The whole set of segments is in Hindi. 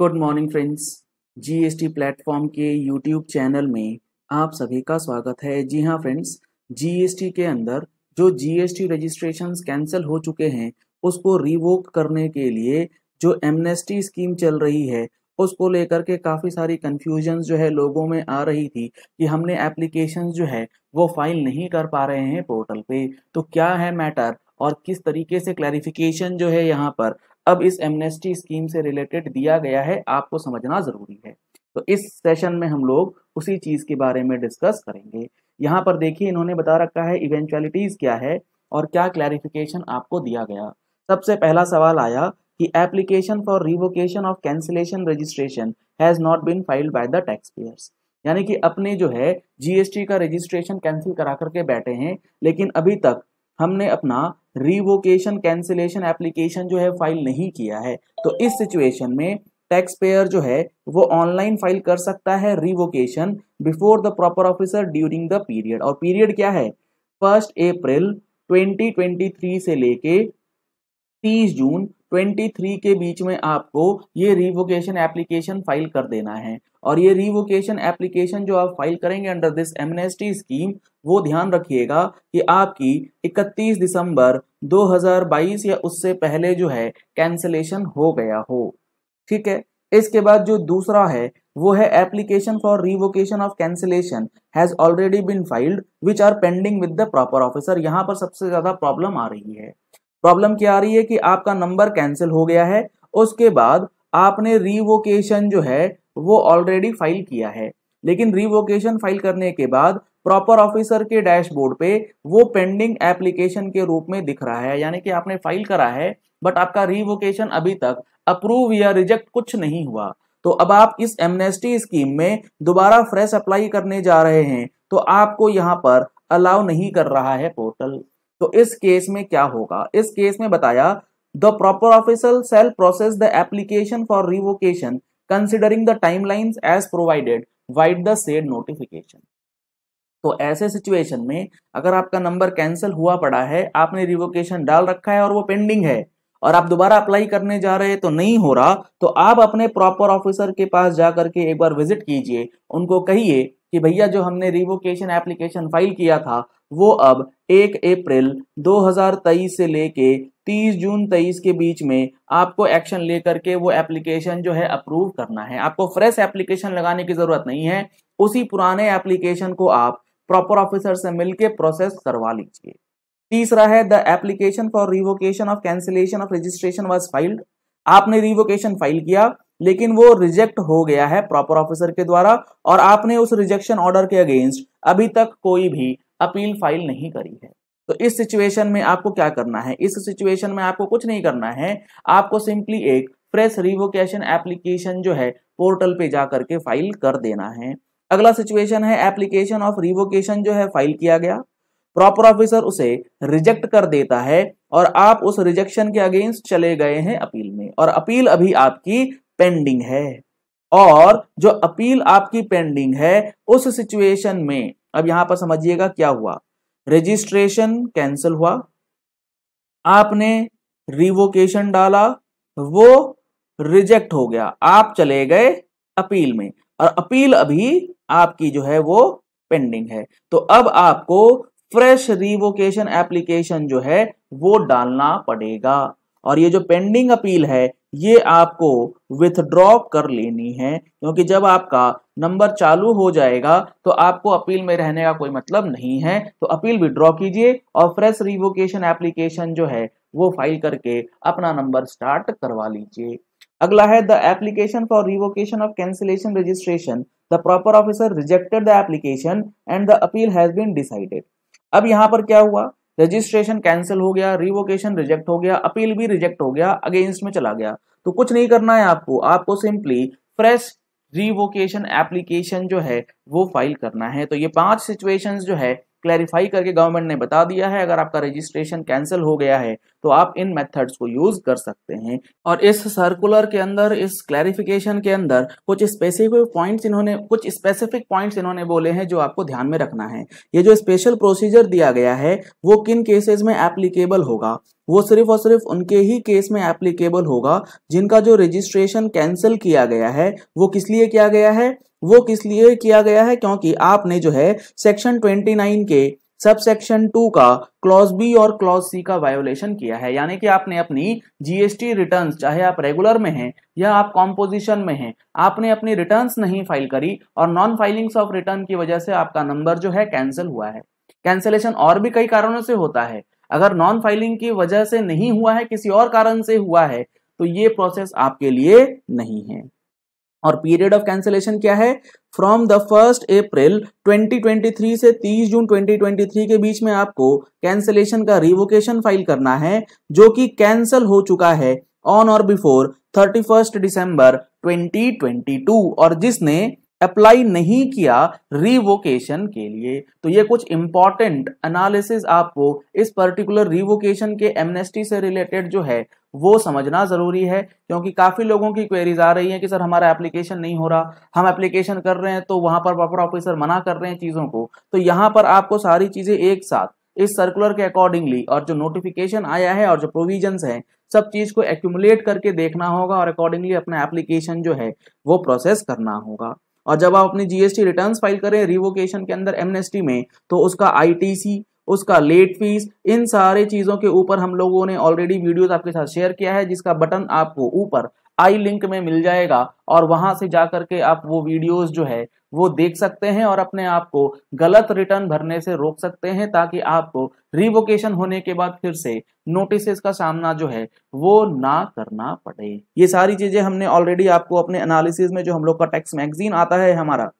good morning friends GST platform के यूट्यूब चैनल में आप सभी का स्वागत है जी हाँ फ्रेंड्स जीएसटी के अंदर जो जीएसटी रजिस्ट्रेशन कैंसिल हो चुके हैं उसको रिवोक करने के लिए जो एमनेस्टी स्कीम चल रही है उसको लेकर के काफ़ी सारी कन्फ्यूजन जो है लोगों में आ रही थी कि हमने एप्लीकेशन जो है वो फाइल नहीं कर पा रहे हैं पोर्टल पे तो क्या है मैटर और किस तरीके से क्लैरिफिकेशन जो है यहाँ पर अब इस एमनेस्टी स्कीम से रिलेटेड दिया गया है आपको समझना जरूरी है तो इस सेशन में हम लोग उसी चीज के बारे में डिस्कस करेंगे यहाँ पर देखिए इन्होंने बता रखा है इवेंचुअलिटीज क्या है और क्या क्लैरिफिकेशन आपको दिया गया सबसे पहला सवाल आया कि application for revocation of cancellation registration has not been filed by the tax payers यानी कि अपने जो है जीएसटी का रजिस्ट्रेशन कैंसिल करा करके बैठे हैं लेकिन अभी तक हमने अपना रिवोकेशन कैंसिलेशन एप्लीकेशन जो है फाइल नहीं किया है तो इस सिचुएशन में टैक्स पेयर जो है वो ऑनलाइन फाइल कर सकता है revocation before the proper officer during the period और पीरियड क्या है फर्स्ट अप्रैल 2023 से लेके 30 जून 23 के बीच में आपको ये रिवोकेशन एप्लीकेशन फाइल कर देना है और ये रिवोकेशन एप्लीकेशन जो आप फाइल करेंगे अंडर दिस एमनेस्टी स्कीम वो ध्यान रखिएगा कि आपकी 31 दिसंबर 2022 या उससे पहले जो है कैंसलेशन हो गया हो ठीक है इसके बाद जो दूसरा है वो है application for revocation of cancellation has already been filed which are pending with the proper officer यहाँ पर सबसे ज्यादा प्रॉब्लम आ रही है प्रॉब्लम क्या आ रही है कि आपका नंबर कैंसिल हो गया है उसके बाद आपने रिवोकेशन जो है वो ऑलरेडी फाइल किया है लेकिन रिवोकेशन फाइल करने के बाद प्रॉपर ऑफिसर के डैशबोर्ड पे वो पेंडिंग एप्लीकेशन के रूप में दिख रहा है यानी कि आपने फाइल करा है बट आपका रिवोकेशन अभी तक अप्रूव या रिजेक्ट कुछ नहीं हुआ तो अब आप इस एमनेस्टी स्कीम में दोबारा फ्रेश अप्लाई करने जा रहे हैं तो आपको यहाँ पर अलाउ नहीं कर रहा है पोर्टल तो इस केस में क्या होगा इस केस में बताया the proper officer shall process the application for revocation considering the line as provided with the said notification तो ऐसे सिचुएशन में अगर आपका नंबर कैंसिल हुआ पड़ा है आपने रिवोकेशन डाल रखा है और वो पेंडिंग है और आप दोबारा अप्लाई करने जा रहे हैं तो नहीं हो रहा तो आप अपने प्रॉपर ऑफिसर के पास जाकर के एक बार विजिट कीजिए उनको कहिए कि भैया जो हमने रिवोकेशन एप्लीकेशन फाइल किया था वो अब एक अप्रैल 2023 से लेके 30 जून 23 के बीच में आपको एक्शन लेकर के वो एप्लीकेशन जो है अप्रूव करना है आपको फ्रेश एप्लीकेशन लगाने की जरूरत नहीं है उसी पुराने एप्लीकेशन को आप प्रॉपर ऑफिसर से मिलके प्रोसेस करवा लीजिए तीसरा है the application for revocation of cancellation of registration was filed आपने रिवोकेशन फाइल किया लेकिन वो रिजेक्ट हो गया है प्रॉपर ऑफिसर के द्वारा और आपने उस रिजेक्शन ऑर्डर के अगेंस्ट अभी तक कोई भी अपील फाइल नहीं करी है तो इस सिचुएशन में आपको क्या करना है इस सिचुएशन में आपको कुछ नहीं करना है आपको सिंपली एक फ्रेश रिवोकेशन एप्लीकेशन जो है पोर्टल पे जा करके फाइल कर देना है अगला सिचुएशन है एप्लीकेशन ऑफ रिवोकेशन जो है फाइल किया गया प्रॉपर ऑफिसर उसे रिजेक्ट कर देता है और आप उस रिजेक्शन के अगेंस्ट चले गए हैं अपील में और अपील अभी आपकी पेंडिंग है और जो अपील आपकी पेंडिंग है उस सिचुएशन में अब यहां पर समझिएगा क्या हुआ रजिस्ट्रेशन कैंसिल हुआ आपने रिवोकेशन डाला वो रिजेक्ट हो गया आप चले गए अपील में और अपील अभी आपकी जो है वो पेंडिंग है तो अब आपको फ्रेश रिवोकेशन एप्लीकेशन जो है वो डालना पड़ेगा और ये जो पेंडिंग अपील है ये आपको विथड्रॉ कर लेनी है क्योंकि जब आपका नंबर चालू हो जाएगा तो आपको अपील में रहने का कोई मतलब नहीं है तो अपील विड्रॉ कीजिए और फ्रेश रिवोकेशन एप्लीकेशन जो है वो फाइल करके अपना नंबर स्टार्ट करवा लीजिए अगला है the application for revocation of cancellation registration the proper officer rejected the application and the appeal has been decided अब यहाँ पर क्या हुआ रजिस्ट्रेशन कैंसिल हो गया रिवोकेशन रिजेक्ट हो गया अपील भी रिजेक्ट हो गया अगेंस्ट में चला गया तो कुछ नहीं करना है आपको आपको सिंपली फ्रेश रिवोकेशन एप्लीकेशन जो है वो फाइल करना है तो ये पांच सिचुएशंस जो है क्लैरिफाई करके गवर्नमेंट ने बता दिया है अगर आपका रजिस्ट्रेशन कैंसिल हो गया है तो आप इन मेथड्स को यूज कर सकते हैं और इस सर्कुलर के अंदर इस क्लैरिफिकेशन के अंदर कुछ स्पेसिफिक पॉइंट्स इन्होंने कुछ स्पेसिफिक पॉइंट्स इन्होंने बोले हैं जो आपको ध्यान में रखना है ये जो स्पेशल प्रोसीजर दिया गया है वो किन केसेज में एप्लीकेबल होगा वो सिर्फ और सिर्फ उनके ही केस में एप्लीकेबल होगा जिनका जो रजिस्ट्रेशन कैंसिल किया गया है वो किस लिए किया गया है वो किस लिए किया गया है क्योंकि आपने जो है सेक्शन 29 के सब सेक्शन टू का क्लॉज बी और क्लॉज सी का वायोलेशन किया है यानी कि आपने अपनी जीएसटी रिटर्न्स चाहे आप रेगुलर में हैं या आप कॉम्पोजिशन में हैं आपने अपनी रिटर्न्स नहीं फाइल करी और नॉन फाइलिंग्स ऑफ रिटर्न की वजह से आपका नंबर जो है कैंसिल हुआ है कैंसिलेशन और भी कई कारणों से होता है अगर नॉन फाइलिंग की वजह से नहीं हुआ है किसी और कारण से हुआ है तो ये प्रोसेस आपके लिए नहीं है और पीरियड ऑफ कैंसिलेशन क्या है फ्रॉम द फर्स्ट अप्रैल 2023 से 30 जून 2023 के बीच में आपको कैंसिलेशन का रिवोकेशन फाइल करना है जो कि कैंसल हो चुका है ऑन और बिफोर 31 दिसंबर 2022 और जिसने अप्लाई नहीं किया रिवोकेशन के लिए तो ये कुछ इंपॉर्टेंट एनालिसिस आपको इस पर्टिकुलर रिवोकेशन के एमनेस्टी से रिलेटेड जो है वो समझना जरूरी है क्योंकि काफी लोगों की क्वेरीज आ रही है कि सर हमारा एप्लीकेशन नहीं हो रहा हम एप्लीकेशन कर रहे हैं तो वहां पर प्रॉपर ऑफिसर मना कर रहे हैं चीजों को तो यहाँ पर आपको सारी चीजें एक साथ इस सर्कुलर के अकॉर्डिंगली और जो नोटिफिकेशन आया है और जो प्रोविजंस हैं सब चीज को एक्यूमुलेट करके देखना होगा और अकॉर्डिंगली अपना एप्लीकेशन जो है वो प्रोसेस करना होगा और जब आप अपनी जीएसटी रिटर्न फाइल करें रिवोकेशन के अंदर एमनेस्टी में तो उसका आईटीसी उसका लेट फीस इन सारे चीजों के ऊपर हम लोगों ने ऑलरेडी वीडियोस आपके साथ शेयर किया है जिसका बटन आपको ऊपर आई लिंक में मिल जाएगा और वहां से जाकर के आप वो वीडियोस जो है वो देख सकते हैं और अपने आप को गलत रिटर्न भरने से रोक सकते हैं ताकि आपको रिवोकेशन होने के बाद फिर से नोटिस का सामना जो है वो ना करना पड़े ये सारी चीजें हमने ऑलरेडी आपको अपने एनालिसिस में जो हम लोग का टैक्स मैगजीन आता है हमारा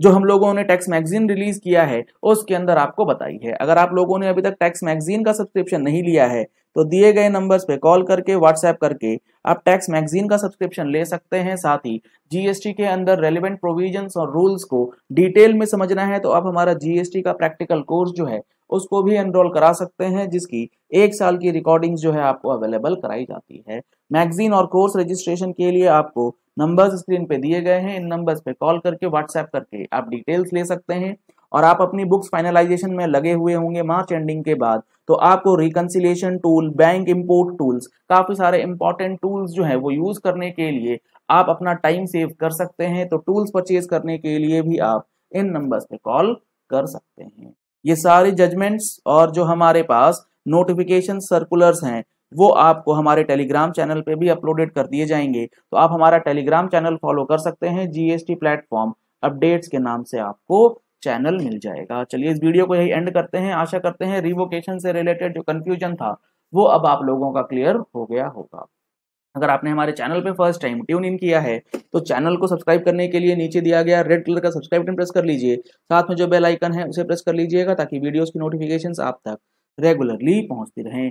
जो हम लोगों ने टैक्स मैगजीन रिलीज किया है उसके अंदर आपको बताई है अगर आप लोगों ने अभी तक टैक्स मैगजीन का सब्सक्रिप्शन नहीं लिया है तो दिए गए नंबर्स पे कॉल करके व्हाट्सएप करके आप टैक्स मैगजीन का सब्सक्रिप्शन ले सकते हैं साथ ही जीएसटी के अंदर रेलिवेंट प्रोविजंस और रूल्स को डिटेल में समझना है तो आप हमारा जीएसटी का प्रैक्टिकल कोर्स जो है उसको भी एनरोल करा सकते हैं जिसकी एक साल की रिकॉर्डिंग जो है आपको अवेलेबल कराई जाती है मैगजीन और कोर्स रजिस्ट्रेशन के लिए आपको नंबर्स स्क्रीन पे दिए गए हैं इन नंबर्स पे कॉल करके व्हाट्सएप करके आप डिटेल्स ले सकते हैं और आप अपनी बुक्स फाइनलाइजेशन में लगे हुए होंगे मार्च एंडिंग के बाद तो आपको reconciliation tool bank import tools काफ़ी सारे इंपॉर्टेंट टूल्स जो है वो यूज़ करने के लिए आप अपना टाइम सेव कर सकते हैं तो टूल्स परचेज करने के लिए भी आप इन नंबर्स पे कॉल कर सकते हैं ये सारे जजमेंट्स और जो हमारे पास नोटिफिकेशन सर्कुलर्स हैं वो आपको हमारे टेलीग्राम चैनल पे भी अपलोडेड कर दिए जाएंगे तो आप हमारा टेलीग्राम चैनल फॉलो कर सकते हैं जीएसटी प्लेटफॉर्म अपडेट्स के नाम से आपको चैनल मिल जाएगा चलिए इस वीडियो को यही एंड करते हैं आशा करते हैं रिवोकेशन से रिलेटेड जो कंफ्यूजन था वो अब आप लोगों का क्लियर हो गया होगा अगर आपने हमारे चैनल पे फर्स्ट टाइम ट्यून इन किया है तो चैनल को सब्सक्राइब करने के लिए नीचे दिया गया रेड कलर का सब्सक्राइब बटन प्रेस कर लीजिए साथ में जो बेल आइकन है उसे प्रेस कर लीजिएगा ताकि वीडियोस की नोटिफिकेशंस आप तक रेगुलरली पहुंचती रहें